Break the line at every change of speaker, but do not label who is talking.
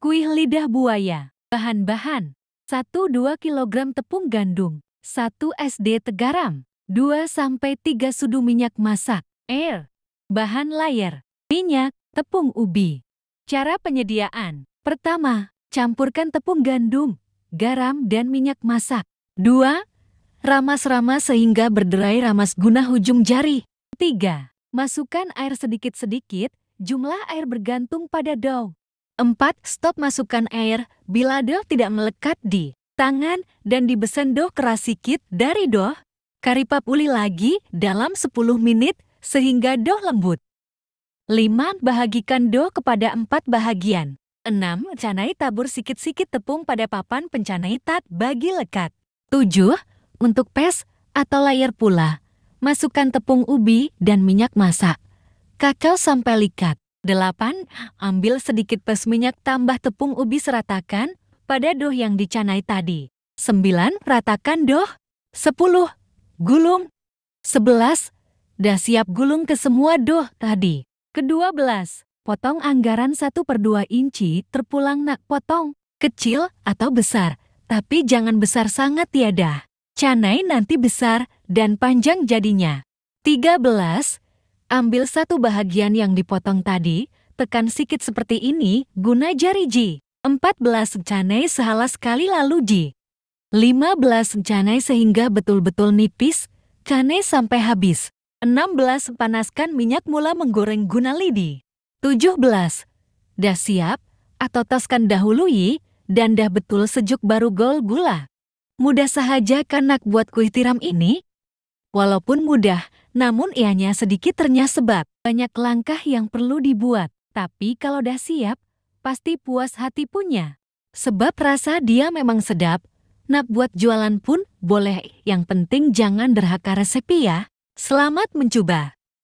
Kuih lidah buaya. Bahan-bahan. 1-2 kg tepung gandum. 1 SD tegaram. 2-3 sudu minyak masak. Air. Bahan layer. Minyak, tepung ubi. Cara penyediaan. Pertama, campurkan tepung gandum, garam dan minyak masak. Dua, Ramas-ramas sehingga berderai ramas guna ujung jari. Tiga, Masukkan air sedikit-sedikit, jumlah air bergantung pada dough. 4. Stop masukkan air bila doh tidak melekat di tangan dan dibesen doh keras sikit dari doh. Karipap uli lagi dalam 10 menit sehingga doh lembut. 5. Bahagikan doh kepada 4 bahagian. 6. Canai tabur sikit-sikit tepung pada papan pencanai tat bagi lekat. 7. Untuk pes atau layar pula, masukkan tepung ubi dan minyak masak. Kakao sampai likat. 8. Ambil sedikit pes minyak tambah tepung ubi seratakan pada doh yang dicanai tadi. 9. Ratakan doh. 10. Gulung. 11. Dah siap gulung ke semua doh tadi. Kedua belas. Potong anggaran 1 per 2 inci terpulang nak potong. Kecil atau besar, tapi jangan besar sangat tiada. Ya Canai nanti besar dan panjang jadinya. 13. Ambil satu bahagian yang dipotong tadi, tekan sikit seperti ini guna jari Empat 14 canai sehala sekali lalu Lima 15 canai sehingga betul-betul nipis, canai sampai habis. 16 panaskan minyak mula menggoreng guna lidi. 17. Dah siap, atau taskan dahulu yi, dan dah betul sejuk baru gol gula. Mudah sahaja kanak buat kuih tiram ini. Walaupun mudah, namun ianya sedikit ternyah sebab banyak langkah yang perlu dibuat. Tapi kalau dah siap, pasti puas hati punya. Sebab rasa dia memang sedap, nak buat jualan pun boleh. Yang penting jangan derhaka resepi ya. Selamat mencoba.